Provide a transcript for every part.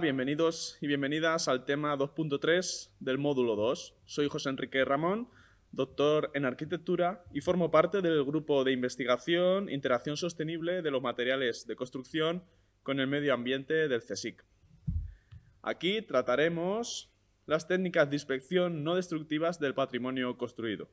bienvenidos y bienvenidas al tema 2.3 del módulo 2. Soy José Enrique Ramón, doctor en arquitectura y formo parte del grupo de investigación e Interacción Sostenible de los Materiales de Construcción con el Medio Ambiente del CSIC. Aquí trataremos las técnicas de inspección no destructivas del patrimonio construido,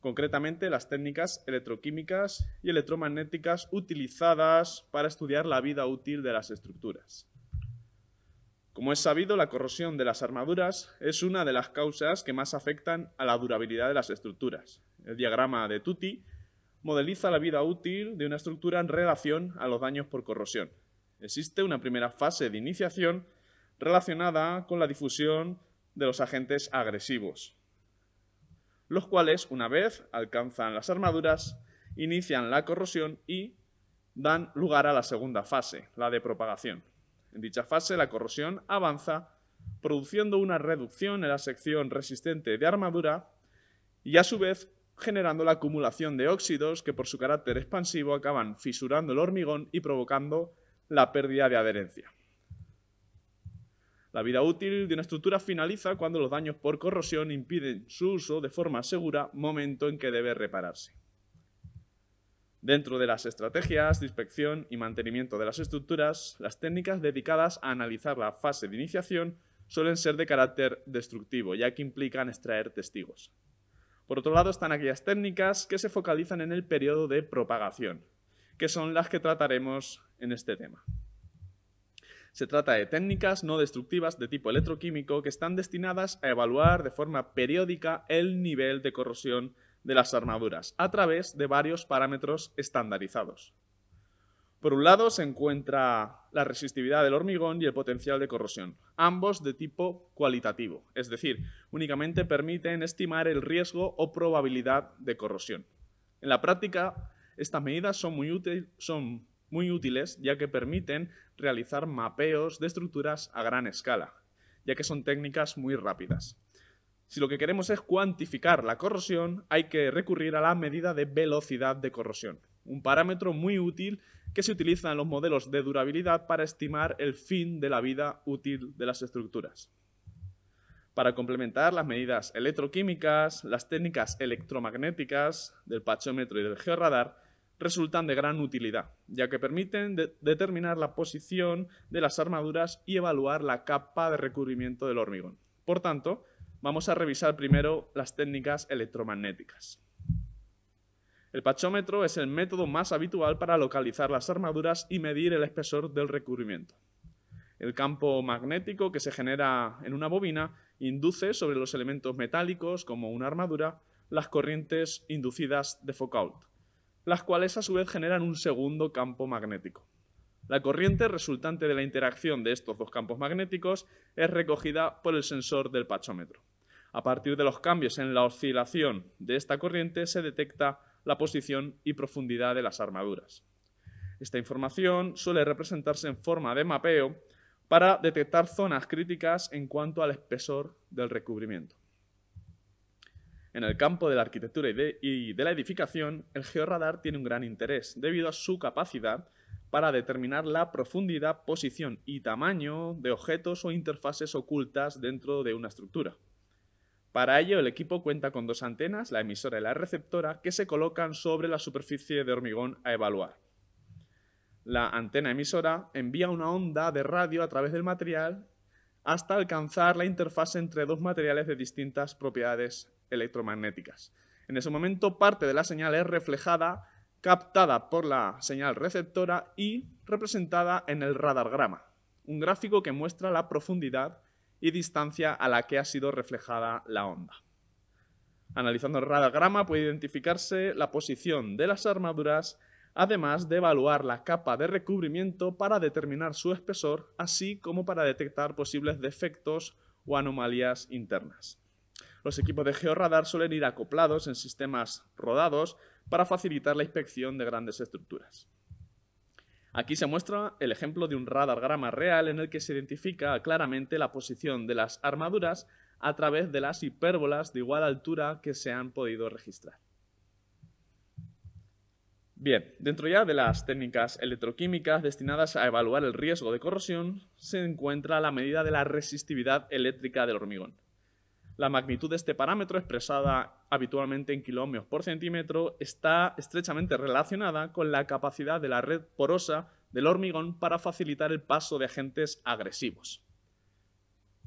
concretamente las técnicas electroquímicas y electromagnéticas utilizadas para estudiar la vida útil de las estructuras. Como es sabido, la corrosión de las armaduras es una de las causas que más afectan a la durabilidad de las estructuras. El diagrama de Tutti modeliza la vida útil de una estructura en relación a los daños por corrosión. Existe una primera fase de iniciación relacionada con la difusión de los agentes agresivos, los cuales, una vez alcanzan las armaduras, inician la corrosión y dan lugar a la segunda fase, la de propagación. En dicha fase, la corrosión avanza, produciendo una reducción en la sección resistente de armadura y, a su vez, generando la acumulación de óxidos que, por su carácter expansivo, acaban fisurando el hormigón y provocando la pérdida de adherencia. La vida útil de una estructura finaliza cuando los daños por corrosión impiden su uso de forma segura, momento en que debe repararse. Dentro de las estrategias de inspección y mantenimiento de las estructuras, las técnicas dedicadas a analizar la fase de iniciación suelen ser de carácter destructivo, ya que implican extraer testigos. Por otro lado están aquellas técnicas que se focalizan en el periodo de propagación, que son las que trataremos en este tema. Se trata de técnicas no destructivas de tipo electroquímico que están destinadas a evaluar de forma periódica el nivel de corrosión de las armaduras a través de varios parámetros estandarizados. Por un lado se encuentra la resistividad del hormigón y el potencial de corrosión, ambos de tipo cualitativo, es decir, únicamente permiten estimar el riesgo o probabilidad de corrosión. En la práctica, estas medidas son muy, son muy útiles ya que permiten realizar mapeos de estructuras a gran escala, ya que son técnicas muy rápidas. Si lo que queremos es cuantificar la corrosión, hay que recurrir a la medida de velocidad de corrosión, un parámetro muy útil que se utiliza en los modelos de durabilidad para estimar el fin de la vida útil de las estructuras. Para complementar las medidas electroquímicas, las técnicas electromagnéticas del pachómetro y del georradar resultan de gran utilidad, ya que permiten determinar la posición de las armaduras y evaluar la capa de recubrimiento del hormigón. Por tanto, vamos a revisar primero las técnicas electromagnéticas. El pachómetro es el método más habitual para localizar las armaduras y medir el espesor del recubrimiento. El campo magnético que se genera en una bobina induce sobre los elementos metálicos, como una armadura, las corrientes inducidas de Foucault, las cuales a su vez generan un segundo campo magnético. La corriente resultante de la interacción de estos dos campos magnéticos es recogida por el sensor del pachómetro. A partir de los cambios en la oscilación de esta corriente se detecta la posición y profundidad de las armaduras. Esta información suele representarse en forma de mapeo para detectar zonas críticas en cuanto al espesor del recubrimiento. En el campo de la arquitectura y de, la edificación, el georradar tiene un gran interés debido a su capacidad para determinar la profundidad, posición y tamaño de objetos o interfaces ocultas dentro de una estructura. Para ello, el equipo cuenta con dos antenas, la emisora y la receptora, que se colocan sobre la superficie de hormigón a evaluar. La antena emisora envía una onda de radio a través del material hasta alcanzar la interfase entre dos materiales de distintas propiedades electromagnéticas. En ese momento, parte de la señal es reflejada, captada por la señal receptora y representada en el radar grama, un gráfico que muestra la profundidad y distancia a la que ha sido reflejada la onda. Analizando el grama puede identificarse la posición de las armaduras, además de evaluar la capa de recubrimiento para determinar su espesor, así como para detectar posibles defectos o anomalías internas. Los equipos de georradar suelen ir acoplados en sistemas rodados para facilitar la inspección de grandes estructuras. Aquí se muestra el ejemplo de un radar grama real en el que se identifica claramente la posición de las armaduras a través de las hipérbolas de igual altura que se han podido registrar. Bien, dentro ya de las técnicas electroquímicas destinadas a evaluar el riesgo de corrosión, se encuentra la medida de la resistividad eléctrica del hormigón. La magnitud de este parámetro, expresada habitualmente en kilómetros por centímetro, está estrechamente relacionada con la capacidad de la red porosa del hormigón para facilitar el paso de agentes agresivos.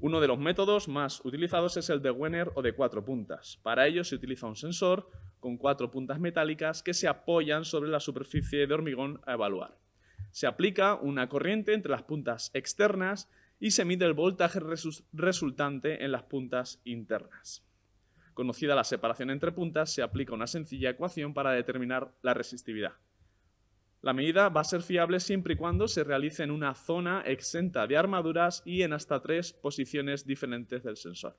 Uno de los métodos más utilizados es el de Wenner o de cuatro puntas. Para ello se utiliza un sensor con cuatro puntas metálicas que se apoyan sobre la superficie de hormigón a evaluar. Se aplica una corriente entre las puntas externas y se mide el voltaje resultante en las puntas internas. Conocida la separación entre puntas, se aplica una sencilla ecuación para determinar la resistividad. La medida va a ser fiable siempre y cuando se realice en una zona exenta de armaduras y en hasta tres posiciones diferentes del sensor.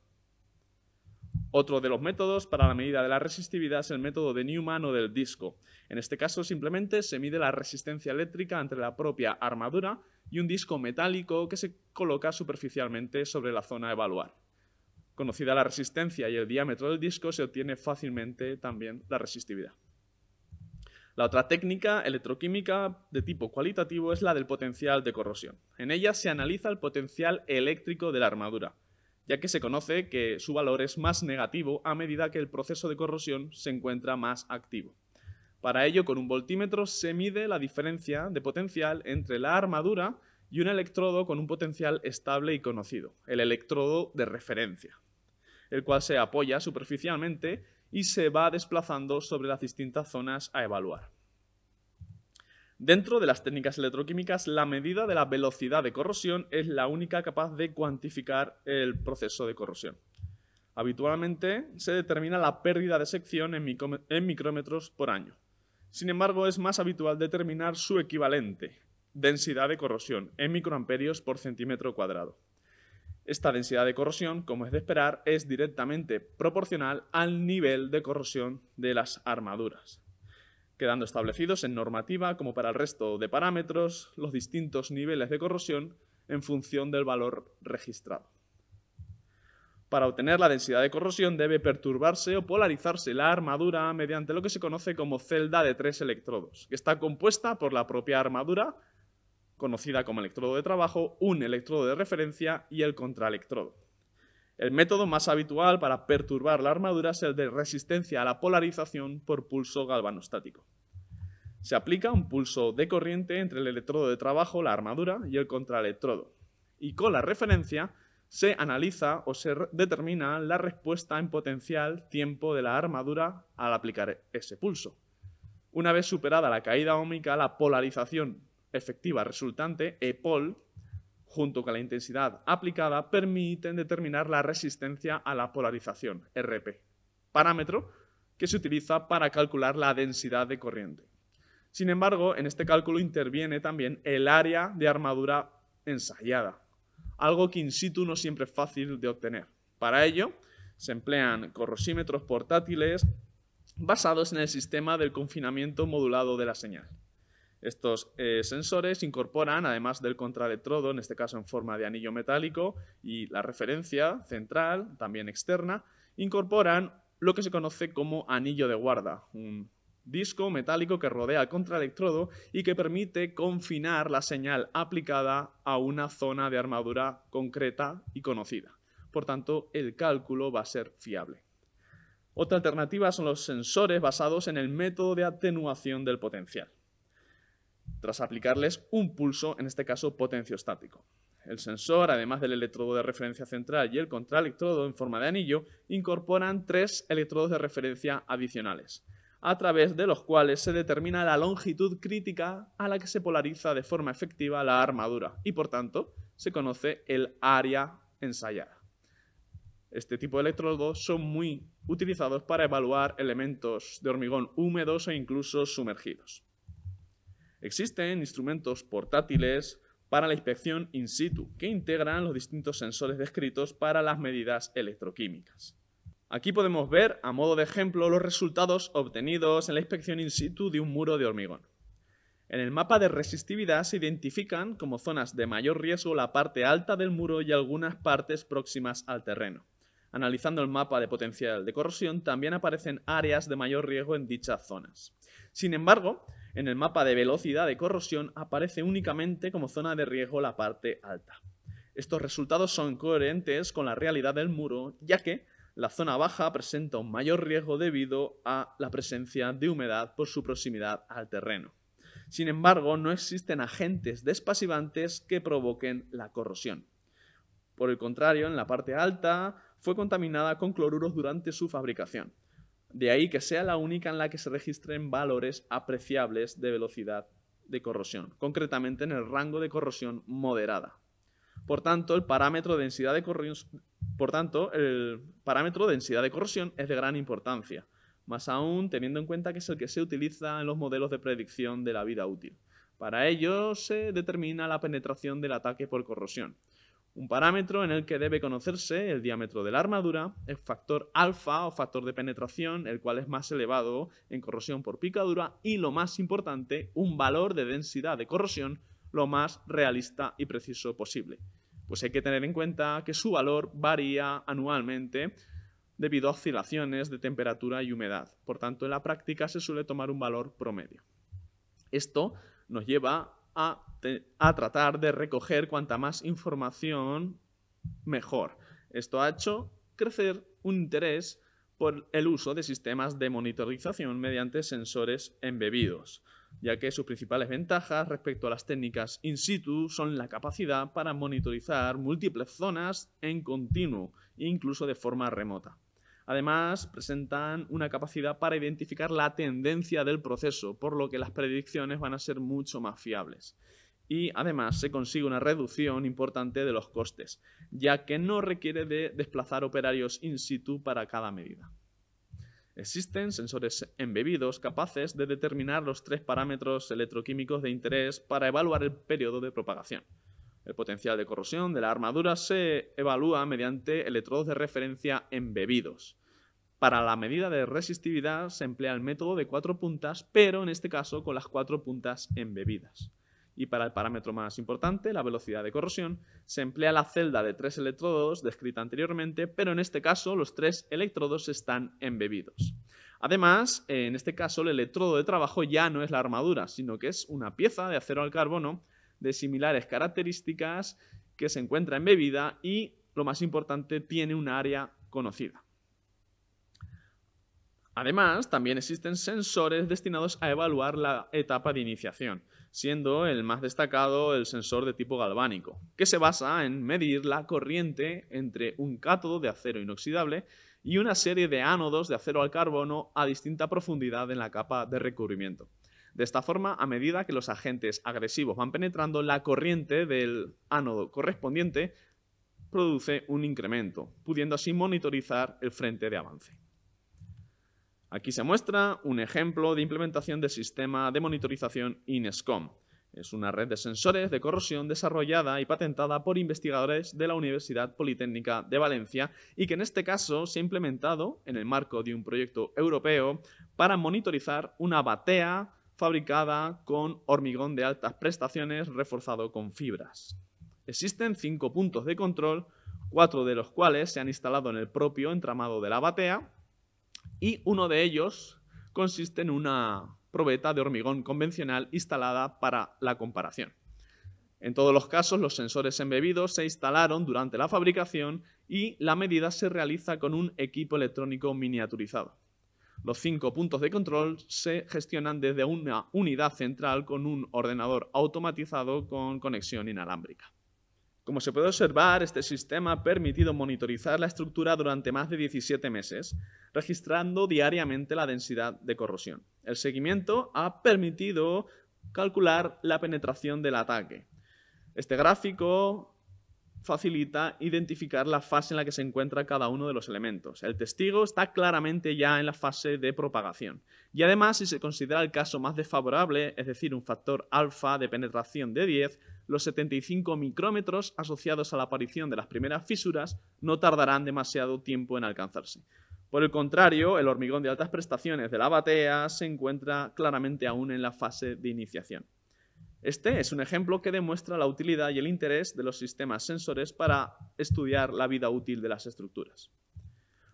Otro de los métodos para la medida de la resistividad es el método de Newman o del disco. En este caso simplemente se mide la resistencia eléctrica entre la propia armadura y un disco metálico que se coloca superficialmente sobre la zona a evaluar. Conocida la resistencia y el diámetro del disco, se obtiene fácilmente también la resistividad. La otra técnica electroquímica de tipo cualitativo es la del potencial de corrosión. En ella se analiza el potencial eléctrico de la armadura, ya que se conoce que su valor es más negativo a medida que el proceso de corrosión se encuentra más activo. Para ello, con un voltímetro se mide la diferencia de potencial entre la armadura y un electrodo con un potencial estable y conocido, el electrodo de referencia, el cual se apoya superficialmente y se va desplazando sobre las distintas zonas a evaluar. Dentro de las técnicas electroquímicas, la medida de la velocidad de corrosión es la única capaz de cuantificar el proceso de corrosión. Habitualmente se determina la pérdida de sección en, micrómetros por año, sin embargo, es más habitual determinar su equivalente, densidad de corrosión, en microamperios por centímetro cuadrado. Esta densidad de corrosión, como es de esperar, es directamente proporcional al nivel de corrosión de las armaduras, quedando establecidos en normativa, como para el resto de parámetros, los distintos niveles de corrosión en función del valor registrado. Para obtener la densidad de corrosión debe perturbarse o polarizarse la armadura mediante lo que se conoce como celda de tres electrodos, que está compuesta por la propia armadura, conocida como electrodo de trabajo, un electrodo de referencia y el contraelectrodo. El método más habitual para perturbar la armadura es el de resistencia a la polarización por pulso galvanostático. Se aplica un pulso de corriente entre el electrodo de trabajo, la armadura, y el contraelectrodo, y con la referencia se analiza o se determina la respuesta en potencial tiempo de la armadura al aplicar ese pulso. Una vez superada la caída ómica, la polarización efectiva resultante, EPOL, junto con la intensidad aplicada, permiten determinar la resistencia a la polarización, RP, parámetro que se utiliza para calcular la densidad de corriente. Sin embargo, en este cálculo interviene también el área de armadura ensayada, algo que in situ no siempre es fácil de obtener. Para ello, se emplean corrosímetros portátiles basados en el sistema del confinamiento modulado de la señal. Estos eh, sensores incorporan, además del contraelectrodo, en este caso en forma de anillo metálico, y la referencia central, también externa, incorporan lo que se conoce como anillo de guarda, un disco metálico que rodea el contraelectrodo y que permite confinar la señal aplicada a una zona de armadura concreta y conocida. Por tanto, el cálculo va a ser fiable. Otra alternativa son los sensores basados en el método de atenuación del potencial, tras aplicarles un pulso, en este caso potenciostático. El sensor, además del electrodo de referencia central y el contraelectrodo en forma de anillo, incorporan tres electrodos de referencia adicionales a través de los cuales se determina la longitud crítica a la que se polariza de forma efectiva la armadura y por tanto se conoce el área ensayada. Este tipo de electrodos son muy utilizados para evaluar elementos de hormigón húmedos e incluso sumergidos. Existen instrumentos portátiles para la inspección in situ que integran los distintos sensores descritos para las medidas electroquímicas. Aquí podemos ver, a modo de ejemplo, los resultados obtenidos en la inspección in situ de un muro de hormigón. En el mapa de resistividad se identifican como zonas de mayor riesgo la parte alta del muro y algunas partes próximas al terreno. Analizando el mapa de potencial de corrosión, también aparecen áreas de mayor riesgo en dichas zonas. Sin embargo, en el mapa de velocidad de corrosión aparece únicamente como zona de riesgo la parte alta. Estos resultados son coherentes con la realidad del muro, ya que la zona baja presenta un mayor riesgo debido a la presencia de humedad por su proximidad al terreno. Sin embargo, no existen agentes despasivantes que provoquen la corrosión. Por el contrario, en la parte alta fue contaminada con cloruros durante su fabricación. De ahí que sea la única en la que se registren valores apreciables de velocidad de corrosión, concretamente en el rango de corrosión moderada. Por tanto, el parámetro de densidad de corrosión, por tanto, el parámetro de densidad de corrosión es de gran importancia, más aún teniendo en cuenta que es el que se utiliza en los modelos de predicción de la vida útil. Para ello se determina la penetración del ataque por corrosión, un parámetro en el que debe conocerse el diámetro de la armadura, el factor alfa o factor de penetración, el cual es más elevado en corrosión por picadura, y lo más importante, un valor de densidad de corrosión lo más realista y preciso posible pues hay que tener en cuenta que su valor varía anualmente debido a oscilaciones de temperatura y humedad. Por tanto, en la práctica se suele tomar un valor promedio. Esto nos lleva a, a, tratar de recoger cuanta más información mejor. Esto ha hecho crecer un interés por el uso de sistemas de monitorización mediante sensores embebidos ya que sus principales ventajas respecto a las técnicas in situ son la capacidad para monitorizar múltiples zonas en continuo, incluso de forma remota. Además, presentan una capacidad para identificar la tendencia del proceso, por lo que las predicciones van a ser mucho más fiables. Y además se consigue una reducción importante de los costes, ya que no requiere de desplazar operarios in situ para cada medida. Existen sensores embebidos capaces de determinar los tres parámetros electroquímicos de interés para evaluar el periodo de propagación. El potencial de corrosión de la armadura se evalúa mediante electrodos de referencia embebidos. Para la medida de resistividad se emplea el método de cuatro puntas, pero en este caso con las cuatro puntas embebidas. Y para el parámetro más importante, la velocidad de corrosión, se emplea la celda de tres electrodos descrita anteriormente, pero en este caso los tres electrodos están embebidos. Además, en este caso el electrodo de trabajo ya no es la armadura, sino que es una pieza de acero al carbono de similares características que se encuentra embebida y, lo más importante, tiene un área conocida. Además, también existen sensores destinados a evaluar la etapa de iniciación siendo el más destacado el sensor de tipo galvánico, que se basa en medir la corriente entre un cátodo de acero inoxidable y una serie de ánodos de acero al carbono a distinta profundidad en la capa de recubrimiento. De esta forma, a medida que los agentes agresivos van penetrando, la corriente del ánodo correspondiente produce un incremento, pudiendo así monitorizar el frente de avance. Aquí se muestra un ejemplo de implementación del sistema de monitorización Inescom. Es una red de sensores de corrosión desarrollada y patentada por investigadores de la Universidad Politécnica de Valencia y que en este caso se ha implementado en el marco de un proyecto europeo para monitorizar una batea fabricada con hormigón de altas prestaciones reforzado con fibras. Existen cinco puntos de control, cuatro de los cuales se han instalado en el propio entramado de la batea y uno de ellos consiste en una probeta de hormigón convencional instalada para la comparación. En todos los casos, los sensores embebidos se instalaron durante la fabricación y la medida se realiza con un equipo electrónico miniaturizado. Los cinco puntos de control se gestionan desde una unidad central con un ordenador automatizado con conexión inalámbrica. Como se puede observar, este sistema ha permitido monitorizar la estructura durante más de 17 meses, registrando diariamente la densidad de corrosión. El seguimiento ha permitido calcular la penetración del ataque. Este gráfico facilita identificar la fase en la que se encuentra cada uno de los elementos. El testigo está claramente ya en la fase de propagación. Y además, si se considera el caso más desfavorable, es decir, un factor alfa de penetración de 10, los 75 micrómetros asociados a la aparición de las primeras fisuras no tardarán demasiado tiempo en alcanzarse. Por el contrario, el hormigón de altas prestaciones de la batea se encuentra claramente aún en la fase de iniciación. Este es un ejemplo que demuestra la utilidad y el interés de los sistemas sensores para estudiar la vida útil de las estructuras.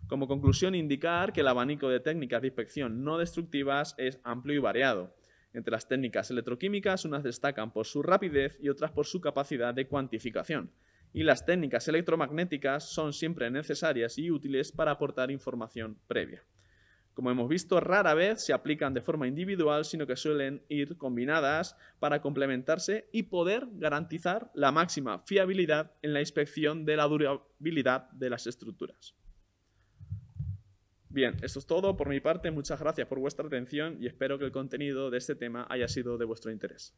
Como conclusión, indicar que el abanico de técnicas de inspección no destructivas es amplio y variado, entre las técnicas electroquímicas, unas destacan por su rapidez y otras por su capacidad de cuantificación. Y las técnicas electromagnéticas son siempre necesarias y útiles para aportar información previa. Como hemos visto, rara vez se aplican de forma individual, sino que suelen ir combinadas para complementarse y poder garantizar la máxima fiabilidad en la inspección de la durabilidad de las estructuras. Bien, eso es todo por mi parte. Muchas gracias por vuestra atención y espero que el contenido de este tema haya sido de vuestro interés.